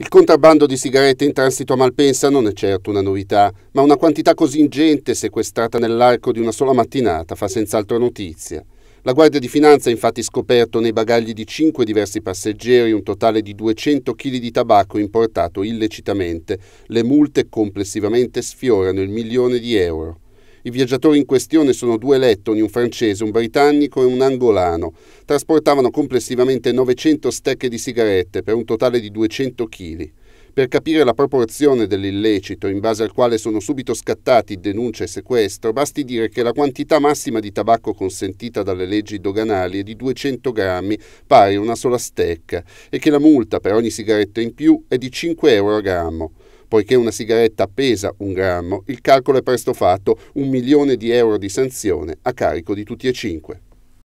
Il contrabbando di sigarette in transito a Malpensa non è certo una novità, ma una quantità così ingente sequestrata nell'arco di una sola mattinata fa senz'altro notizia. La Guardia di Finanza ha infatti scoperto nei bagagli di cinque diversi passeggeri un totale di 200 kg di tabacco importato illecitamente. Le multe complessivamente sfiorano il milione di euro. I viaggiatori in questione sono due lettoni, un francese, un britannico e un angolano. Trasportavano complessivamente 900 stecche di sigarette per un totale di 200 kg. Per capire la proporzione dell'illecito in base al quale sono subito scattati denuncia e sequestro, basti dire che la quantità massima di tabacco consentita dalle leggi doganali è di 200 grammi, pari a una sola stecca, e che la multa per ogni sigaretta in più è di 5 euro a grammo. Poiché una sigaretta pesa un grammo, il calcolo è presto fatto, un milione di euro di sanzione a carico di tutti e cinque.